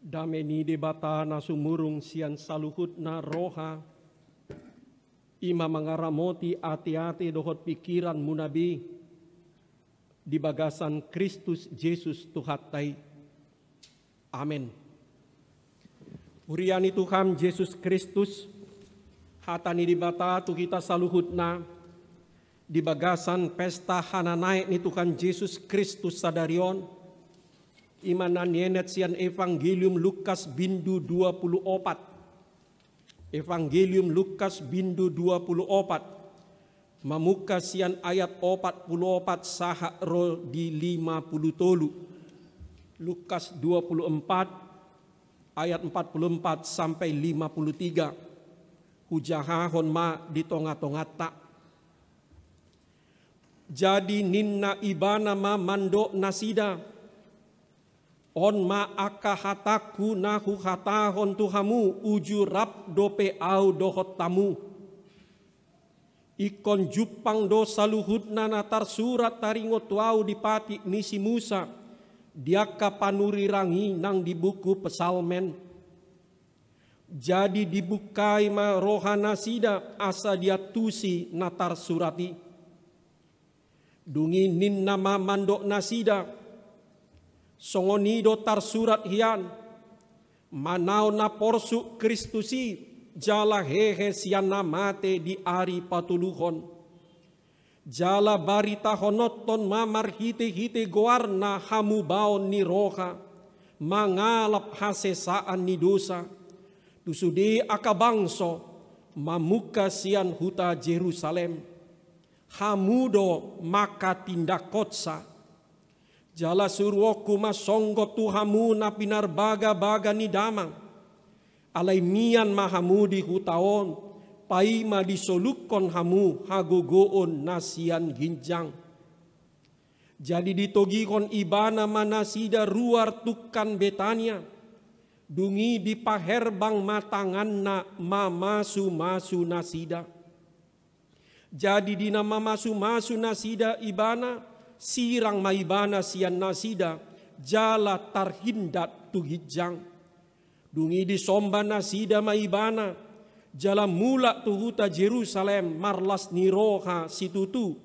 dameni debata nasumurung sian saluhut na roha ima mangaramoti ati-ati dohot pikiran munabi di bagasan Kristus Yesus Tuhatai. Amin. Uriani Tuhan Yesus Kristus hatani debata tu kita na. di bagasan pesta hananaik ni Tuhan Yesus Kristus sadarion imanan yenet sian evangelium Lukas bindu 24. Evangelium Lukas bindu 24. Mamuka sian ayat opat puluh opat sahak ro di lima puluh tolu. Lukas 24 ayat 44 sampai 53. Hujaha honma di tonga-tonga tak jadi ninna ibana ma mando nasida On ma akahataku nahu hatahon tuhamu rap dope au dohot tamu. Ikon jupang dosa luhut nanatar surat taringot wau dipati misi Musa. Dia kapanuri rangi nang di buku pesalmen. Jadi dibukai ma rohana sida asa dia tusi natar surati. Dungi nin nama mandok nasida songonido tar surat hian manau na porsu kristusi jala hehe siana mate di ari patuluhon jala barita honoton mamar hite hite goarna hamu baon ni roha mangalap hasesaan ni dosa tusudi akabangso mamuka sian huta Jerusalem hamudo maka tindak kotsa Jala surwoku mas songgot tuhamu napinar baga baga damang. Alai mian mahamu di hutaon. Pai ma disolukon hamu hagogoon nasian ginjang. Jadi ditogikon ibana manasida ruar tukan betania. Dungi di matangan na mamasu masu nasida. Jadi di nama masu masu nasida ibana sirang maibana sian nasida jala tarhindat tugijang dungi di somba nasida maibana jala mula huta Jerusalem marlas niroha situtu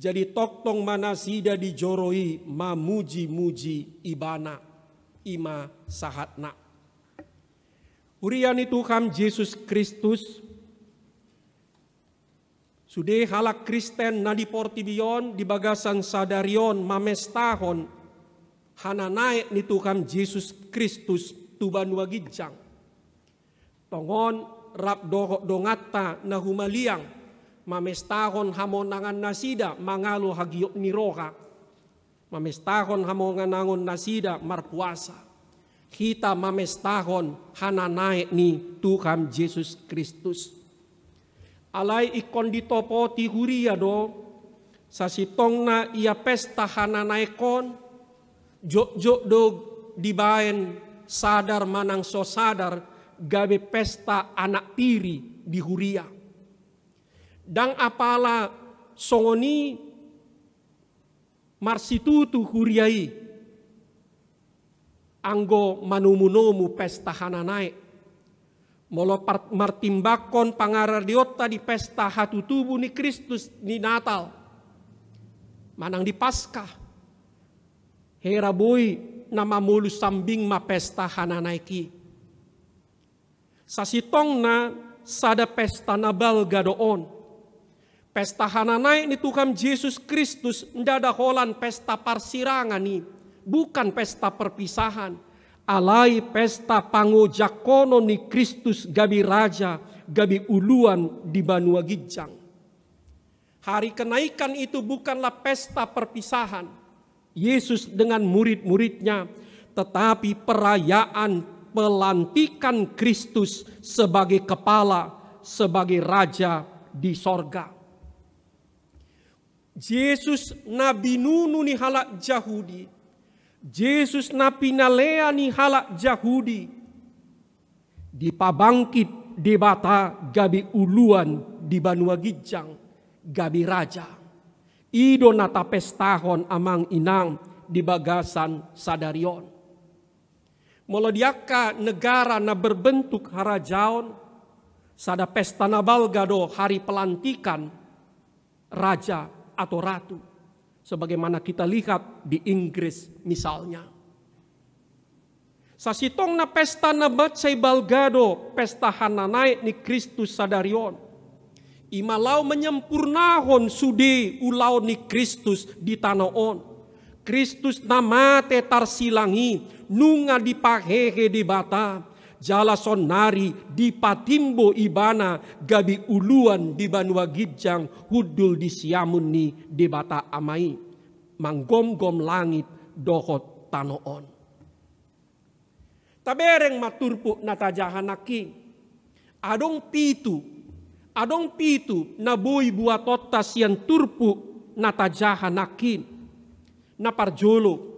jadi toktong manasida dijoroi mamuji-muji ibana ima sahatna. itu Tuhan Yesus Kristus Sude halak Kristen nadi portibion di bagasan sadarion mamestahon hana naik ni Tuhan Yesus Kristus tuban wagijang. Tongon rap dohok dongata nahumaliang mamestahon hamonangan nasida mangalu hagiok niroha. Mamestahon hamonangan nasida marpuasa. Kita mamestahon hana naik ni Tuhan Yesus Kristus alai ikon ditopo ya do sasitongna ia pesta hana naikon. jok-jok do dibaen sadar manang so sadar gabe pesta anak tiri di huria ya. dang apala songoni marsitutu huriai anggo manumunomu pesta hana naik. Molo martimbakon pangarar diota di pesta hatu tubuh ni Kristus ni Natal. Manang di Paskah. Hera boy nama mulu sambing ma pesta hananaiki. Sasitong na sada pesta nabal gadoon. Pesta hananai ni Tuhan Yesus Kristus ndada holan pesta parsirangan ni. Bukan pesta perpisahan alai pesta Jakono ni Kristus gabi raja, gabi uluan di Banua Gijang. Hari kenaikan itu bukanlah pesta perpisahan Yesus dengan murid-muridnya, tetapi perayaan pelantikan Kristus sebagai kepala, sebagai raja di sorga. Yesus Nabi Nunu ni halak Yahudi Yesus na pinalea ni halak Yahudi. Di pabangkit di bata gabi uluan di banua gijang gabi raja. Ido nata pestahon amang inang di bagasan sadarion. Melodiaka negara na berbentuk harajaon, sada pesta na balgado hari pelantikan raja atau ratu Sebagaimana kita lihat di Inggris misalnya. Sasitong na pesta na batsay balgado, pesta hananay ni Kristus sadarion. Imalaw menyempurnahon sudi ulaw ni Kristus di tanaon. Kristus mate tarsilangi, nunga dipahehe di bata, Jalason Nari, di Patimbo Ibana, Gabi Uluan di Banua Gibjang, Hudul di Siamuni, di Bata Amai, Manggom-gom langit, dohot tanoon. Tabereng maturpu jahanaki. adong pitu, adong pitu na buat buatotas yang turpu natajahanaki, naparjolo,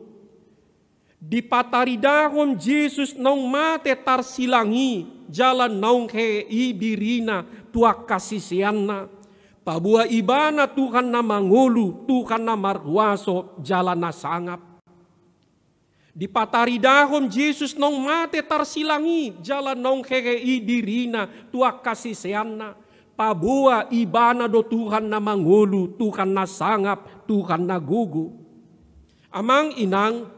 di Dipataridarom Jesus nong mate tarsilangi jalan naung he ibirina tua kasisiana. Pabua ibana Tuhan na mangulu, Tuhan na ruaso jalan na sangap. Dipataridahom Jesus nong mate tarsilangi, jalan nong hekei dirina, tua kasisiana. Pabua ibana do Tuhan na mangulu, Tuhan na sangap, Tuhan na gugu. Amang inang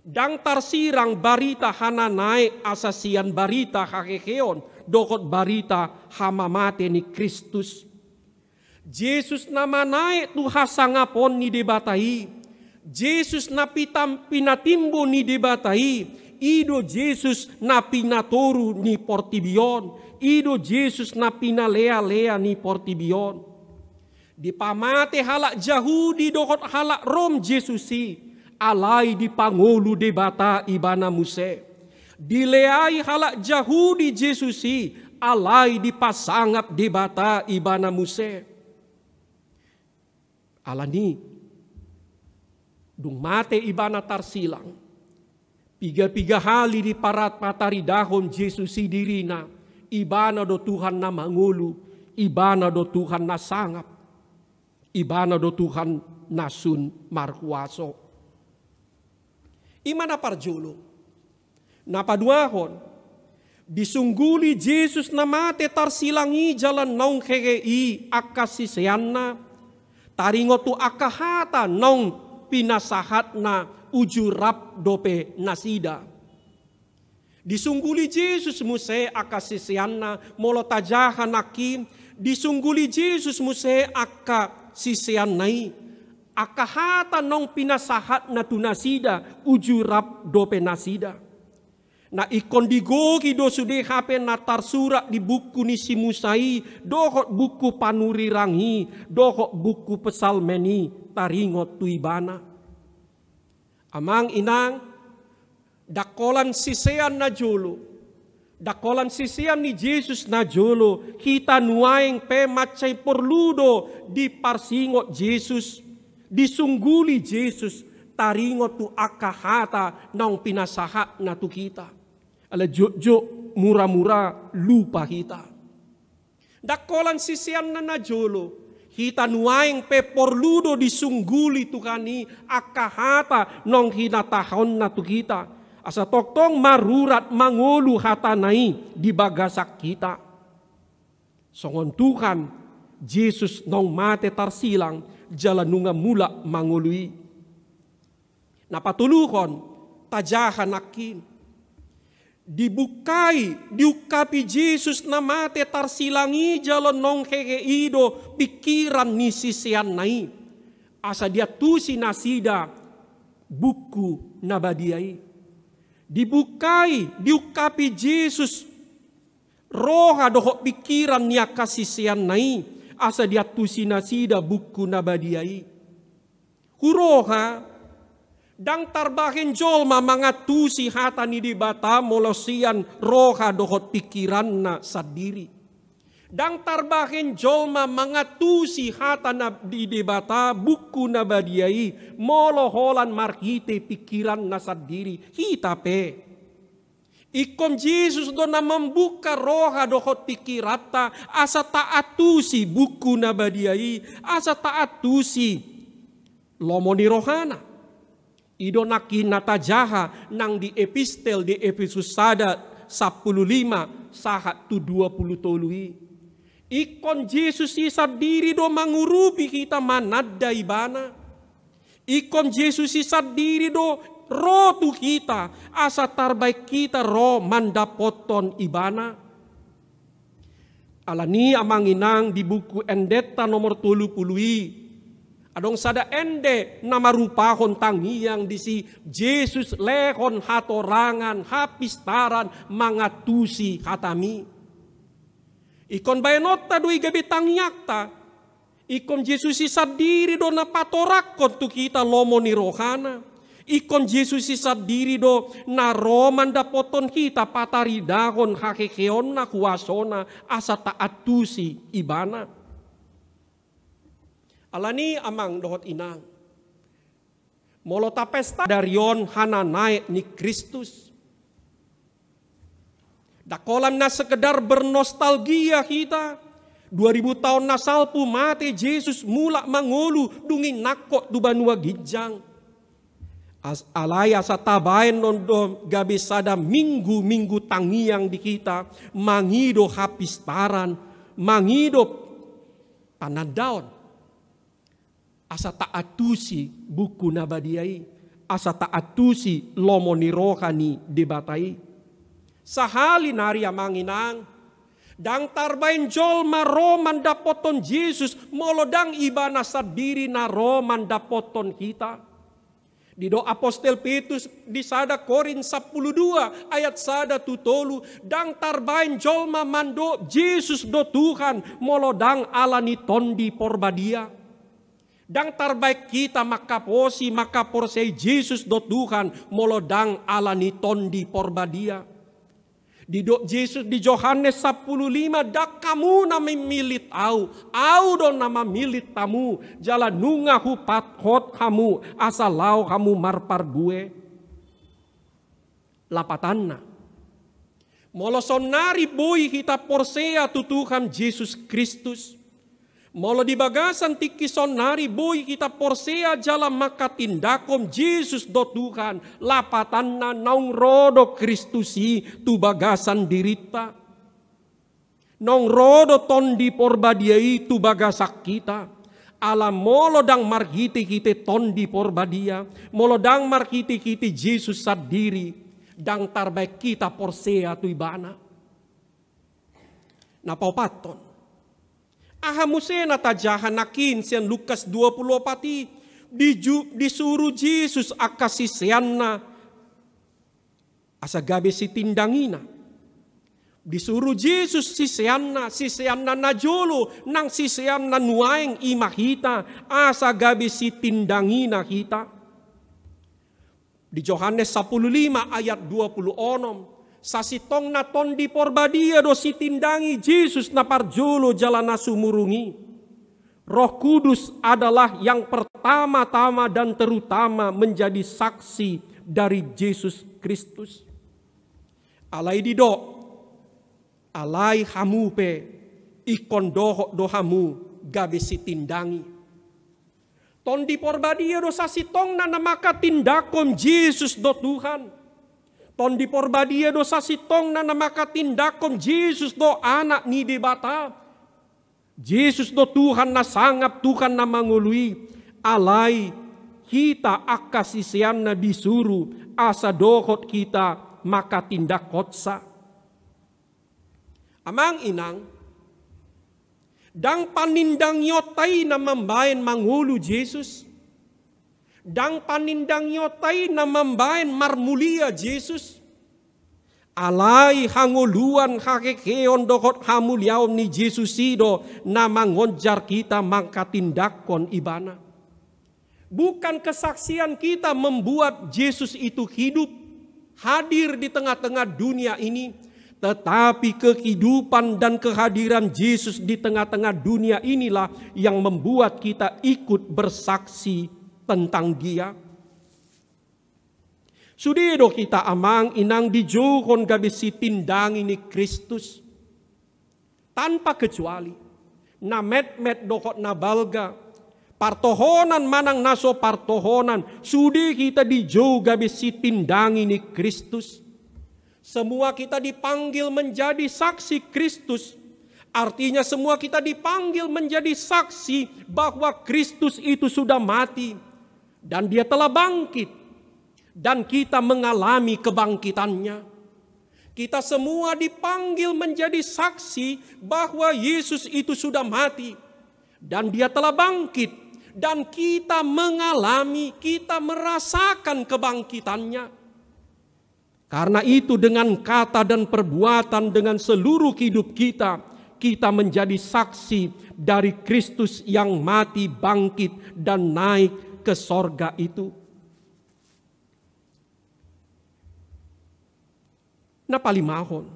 Dang sirang barita hana naik asasian barita hakekeon. Dokot barita hamamate ni Kristus. Jesus nama naik tuha sangapon ni debatai. Jesus na pitam pinatimbo ni debatai. Ido Jesus na pinatoru ni portibion. Ido Jesus na pinalea-lea ni portibion. Di pamate halak Yahudi dokot halak Rom Jesusi alai di pangolu de bata ibana muse. Dileai halak jahu di Jesusi, alai di pasangap de bata ibana muse. Alani, dung mate ibana tarsilang. Piga-piga hali di parat patari dahon Jesusi dirina. Ibana do Tuhan na mangulu. Ibana do Tuhan na sangap. Ibana do Tuhan nasun markuasok. Imana parjulo. Napaduahon. paduahon, bisungguli Jesus na mate tarsilangi jalan nong kekei Akasi Taringo tu akahata nong pinasahat na rap dope nasida. Disungguli Jesus muse akasisiana molo tajahan nakim. Disungguli Jesus muse akasisianai akahata nong pinasahat natunasida uju rap dope nasida. Na ikon digogi do sude hape natar tarsura di buku nisi musai, dohot buku panuri rangi, dohot buku pesal meni, taringot tuibana. Amang inang, dakolan sisean na jolo, dakolan sisian ni Jesus na jolo, kita nuaing pe macai perludo di parsingot Jesus Disungguli Jesus taringot tu akahata nang pinasaha na tu kita. Ala jojo mura-mura lupa kita. Dakolan sisian na najolo. kita nuaing pe porludo disungguli tu kani akahata nong hinatahon na tu kita. Asa toktong marurat mangulu hatanai di bagasak kita. Songon Tuhan, Jesus nong mate tarsilang, jalan nunga mula mangului. Napatuluhon tajahan akin. Dibukai, diukapi Yesus nama mate tarsilangi jalan nong ido pikiran ni sisian nai. Asa dia tusi nasida buku nabadiai. Dibukai, diukapi Yesus roha dohok pikiran niaka kasisian nai asa tusina sida buku nabadiai. Huroha dang tarbahin jolma tusi hatani di bata molosian roha dohot pikiran na sadiri. Dang tarbahin jolma mangatusi hatana di bata buku nabadiai molo holan markite pikiran na sadiri Hitape. hitape. Ikon Yesus Jesus dona membuka roha doho pikirata, asa taatu si buku nabadiai, asa taatu si lomoni rohana. Ido naki nata jaha nang di epistel di Efesus sada 15 sahat tu 20 tolui. Ikon Yesus isa diri do mangurubi kita manadai bana. Ikon Yesus isa diri do roh tu kita asa tarbaik kita ro mandapoton ibana alani amanginang di buku endeta nomor tulu pului adong sada ende nama rupa hontang yang disi Yesus lehon hatorangan hapistaran mangatusi katami ikon bayenota dui gabi tangyakta ikon Yesus diri dona patorak kontu kita lomo rohana ikon Jesus isa do na roman da poton kita patari dahon hakekeon na kuasona asa taatusi ibana. Alani amang dohot inang. Molota pesta darion naik ni Kristus. Dakolam na sekedar bernostalgia kita. 2000 tahun nasalpu mati Yesus mulak mangolu dungin tu banua gijang. As alaya sa tabaen nondo sada minggu-minggu tangi yang di kita. Mangido hapistaran. Mangido daun Asa taatusi buku nabadiai. Asa taatusi lomo nirokani debatai. Sahali naria manginang. Dang tarbain jol ma roman dapoton Jesus. Molodang ibana sadiri na roman dapoton Kita di doa apostel Petrus di sada Korin 12 ayat sada tutolu dang tarbain jolma mando Yesus do Tuhan molodang alani tondi porbadia. Dang tarbaik kita maka porsei Yesus do Tuhan molodang alani tondi porbadia. Di do, Yesus di Yohanes 15 dak kamu nami milit au. Au do nama milit tamu. jalan nunga hupat hot kamu. asal lau kamu marpar gue. Lapatanna. Molosonari boi kita porsea tu Tuhan Yesus Kristus. Molo di bagasan tiki sonari boy kita porsea jalan maka tindakom Jesus do Tuhan. na naung rodo Kristusi tu bagasan dirita. Nong rodo ton tondi porbadiai tu bagasak kita ala molodang markiti kiti tondi porbadia. Molodang markiti kiti Jesus sadiri. Dang tarbaik kita porsea tu ibana. Napa paton. Aha nata jahanakin sian Lukas 20 pati diju, disuruh Yesus akasi sianna asa gabe si tindangina. Disuruh Yesus si sianna, si sianna najolo, nang si sianna nuaeng imahita, asa gabe si tindangina kita. Di Yohanes 15 ayat 20 onom, Sasitong na tondi porbadia do tindangi Jesus na parjulo jalana sumurungi. Roh Kudus adalah yang pertama-tama dan terutama menjadi saksi dari Yesus Kristus. Alai dido, alai hamupe, ikon doho dohamu gabisi tindangi. Tondi porbadia dosa sitong na namaka tindakom Jesus do Tuhan. Ton di porbadia dosa sitong nana maka tindakom Jesus do anak ni di bata. Jesus do Tuhan na sangap Tuhan na mangului. Alai kita na disuru asa dohot kita maka tindak kotsa. Amang inang, dang panindang yotai na mambayan mangulu Jesus, dang panindang nyotai namambaen marmulia Jesus. Alai hanguluan hakekeon dokot hamuliaom ni Jesus sido namangonjar kita mangkatindakon ibana. Bukan kesaksian kita membuat Yesus itu hidup hadir di tengah-tengah dunia ini, tetapi kehidupan dan kehadiran Yesus di tengah-tengah dunia inilah yang membuat kita ikut bersaksi tentang dia. Sudido kita amang inang dijukon gabi si tindangi ini Kristus. Tanpa kecuali. Na met-met dokot na balga. Partohonan manang naso partohonan. Sudi kita dijuh gabi si tindangi ini Kristus. Semua kita dipanggil menjadi saksi Kristus. Artinya semua kita dipanggil menjadi saksi bahwa Kristus itu sudah mati dan dia telah bangkit. Dan kita mengalami kebangkitannya. Kita semua dipanggil menjadi saksi bahwa Yesus itu sudah mati. Dan dia telah bangkit. Dan kita mengalami, kita merasakan kebangkitannya. Karena itu dengan kata dan perbuatan dengan seluruh hidup kita, kita menjadi saksi dari Kristus yang mati, bangkit, dan naik ke sorga itu. Napalimahon.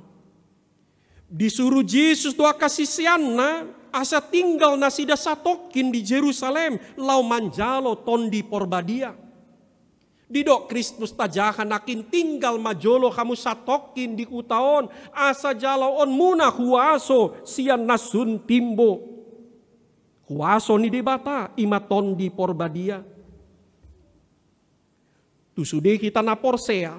Disuruh Yesus doa siana asa tinggal nasida satokin di Jerusalem lau manjalo tondi porbadia. Didok Kristus nakin tinggal majolo kamu satokin di kutaon asa jalo on muna huaso sian nasun timbo. kuaso ni debata ima tondi porbadia Tu kita na porsea.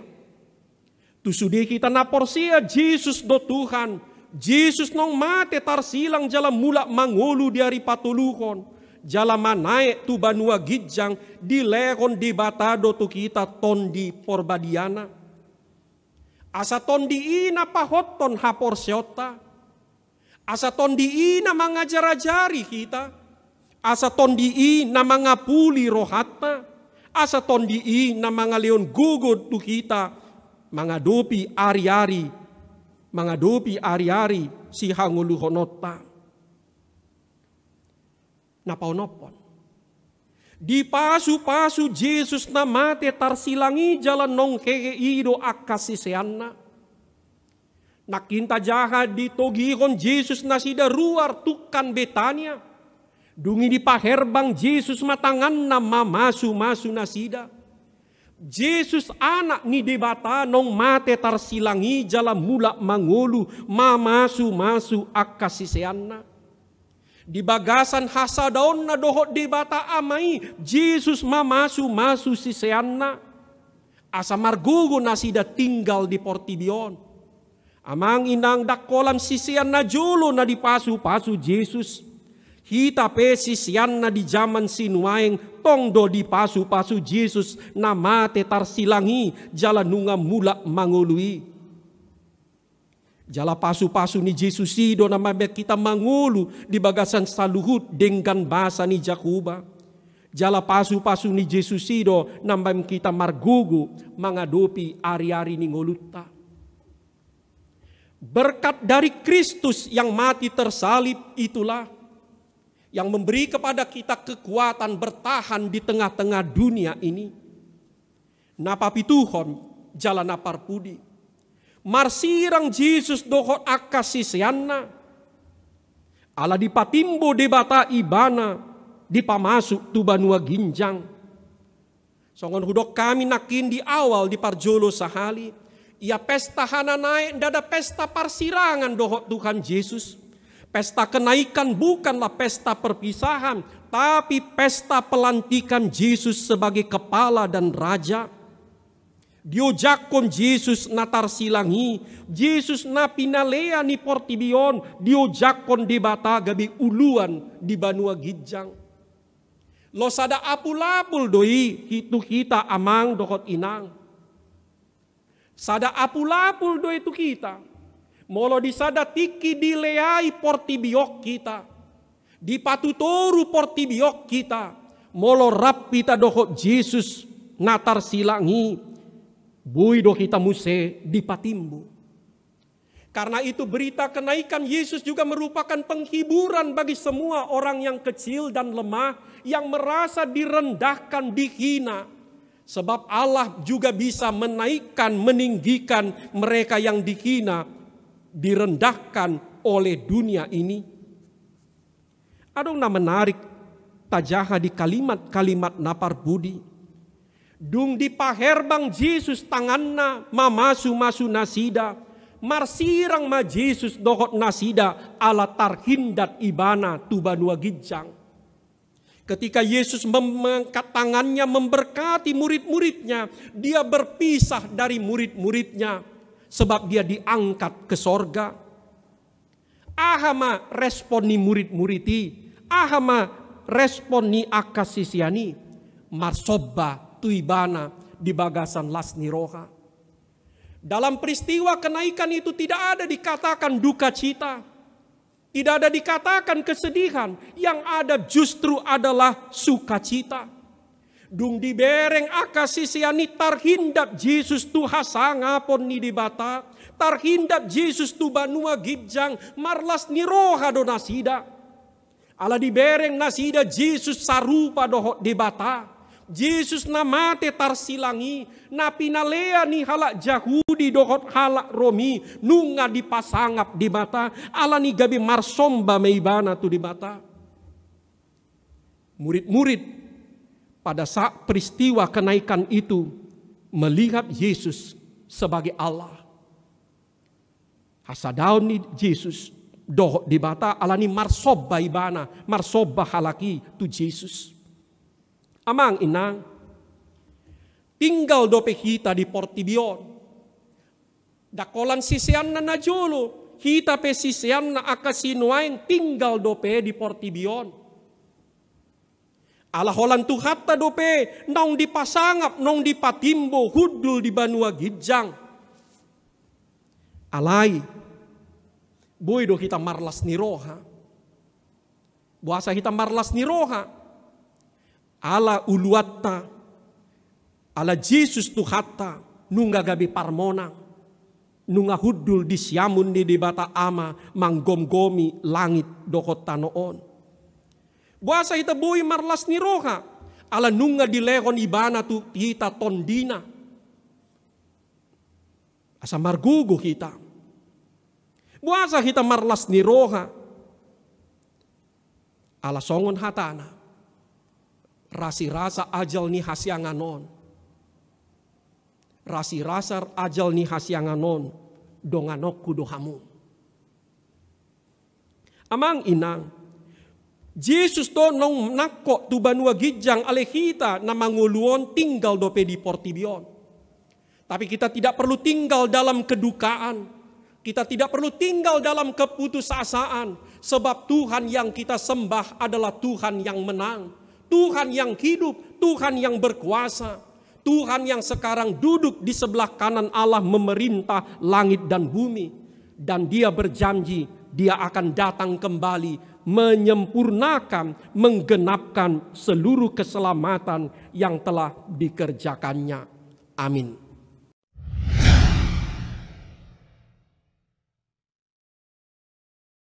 Tu kita na porsea Jesus do Tuhan. Jesus nong mate silang jala mula mangulu dari patuluhon. Jala manae tu banua gijang dilekon di batado tu kita tondi porbadiana. Asa tondi ina pahoton hapor seota. Asa tondi ina mangajar kita. Asa tondi ina mangapuli rohata. Asa di i na mga leon gugod tu kita, mga dupi ari-ari, mga dupi ari-ari si hanguluhonota, na paunopon Di pasu-pasu Jesus na mate tarsilangi jalan nong keido akasiseanna. Nakinta jaha di togihon Jesus na sida ruar tukan Betania Dungi di bang Yesus matangan nama masu masu nasida. Yesus anak ni debata nong mate tarsilangi jala mula mangulu mamasu masu akasiseanna. Di bagasan hasadaon na dohot debata amai Jesus mamasu masu siseanna. Asa margugo nasida tinggal di Portibion. Amang inang dakolam sisian na julo na dipasu-pasu Yesus. Jesus Hitape sisianna di zaman sinuaeng tongdo di pasu-pasu Jesus nama tetar silangi jala nunga mula mangului. Jala pasu-pasu ni Jesus do nama kita mangulu di bagasan saluhut dengan bahasa ni Jakuba. Jala pasu-pasu ni Jesus do nama kita margugu mangadopi ari-ari ni ngolutta. Berkat dari Kristus yang mati tersalib itulah yang memberi kepada kita kekuatan bertahan di tengah-tengah dunia ini. Tuhan jalan pudi Marsirang Jesus dohot akasisianna. Ala dipatimbo debata ibana dipamasuk tubanua ginjang. Songon hudok kami nakin di awal di parjolo sahali. Ia pesta hana naik dada pesta parsirangan dohot Tuhan Yesus Pesta kenaikan bukanlah pesta perpisahan, tapi pesta pelantikan Yesus sebagai kepala dan raja. Diojakon Yesus natar silangi, Yesus na ni portibion, diojakon di bata gabi uluan di banua gijang. Lo sada apulapul doi, itu kita amang dokot inang. Sada apulapul doi itu kita disada tiki dileai portibiok kita. dipatutoru portibiok kita. Molo rapita dohok Jesus natar silangi. Bui do kita muse dipatimbu. Karena itu berita kenaikan Yesus juga merupakan penghiburan bagi semua orang yang kecil dan lemah yang merasa direndahkan, dihina. Sebab Allah juga bisa menaikkan, meninggikan mereka yang dihina direndahkan oleh dunia ini? Ada yang menarik tajaha di kalimat-kalimat napar budi. Dung di paherbang Jesus tanganna mamasu masu nasida. Marsirang ma Jesus dohot nasida ala tarhindat ibana tuba tubanua gijang. Ketika Yesus mengangkat tangannya memberkati murid-muridnya, dia berpisah dari murid-muridnya sebab dia diangkat ke sorga. Ahama responi murid-muriti, ahama responi akasisiani, marsoba tuibana di bagasan lasni roha. Dalam peristiwa kenaikan itu tidak ada dikatakan duka cita. Tidak ada dikatakan kesedihan. Yang ada justru adalah sukacita. Dung bereng akasi siani tarhindap Yesus tu hasanga pon ni di bata. Tarhindap Yesus tu banua gibjang marlas ni roha do nasida. Ala bereng nasida Jesus sarupa doho di bata. Yesus na mate silangi napi pinalea ni halak jahudi dohot halak Romi, nunga dipasangap di bata. ala ni gabi marsomba meibana tu di bata. Murid-murid pada saat peristiwa kenaikan itu melihat Yesus sebagai Allah. Hasadaun ni Yesus doh di bata alani marsoba ibana marsoba halaki tu Yesus, Amang inang tinggal dope kita di Portibion. Dakolan sisian na najulu, kita pe sisian na akasinuain tinggal dope di Portibion. Allah tu hatta dope nong di pasangap nong di patimbo hudul di banua gijang. Alai boy do kita marlas niroha. Buasa kita marlas niroha. Ala uluatta. Ala Yesus tu hatta nungga gabi parmona. Nunga hudul di siamun di debata ama manggomgomi langit dokot tanoon. Buasa kita boi marlas ni roha. Ala nunga di legon ibana tu kita tondina. Asa margugo kita. Buasa kita marlas ni roha. Ala songon hatana. Rasi-rasa ajal ni hasianganon. Rasi-rasa ajal ni hasianganon. Donganok kudohamu. Amang inang, Jesus to nong nako tu banua gijang alehita na manguluon tinggal dope di portibion. Tapi kita tidak perlu tinggal dalam kedukaan. Kita tidak perlu tinggal dalam keputusasaan. Sebab Tuhan yang kita sembah adalah Tuhan yang menang. Tuhan yang hidup, Tuhan yang berkuasa. Tuhan yang sekarang duduk di sebelah kanan Allah memerintah langit dan bumi. Dan dia berjanji dia akan datang kembali menyempurnakan, menggenapkan seluruh keselamatan yang telah dikerjakannya. Amin.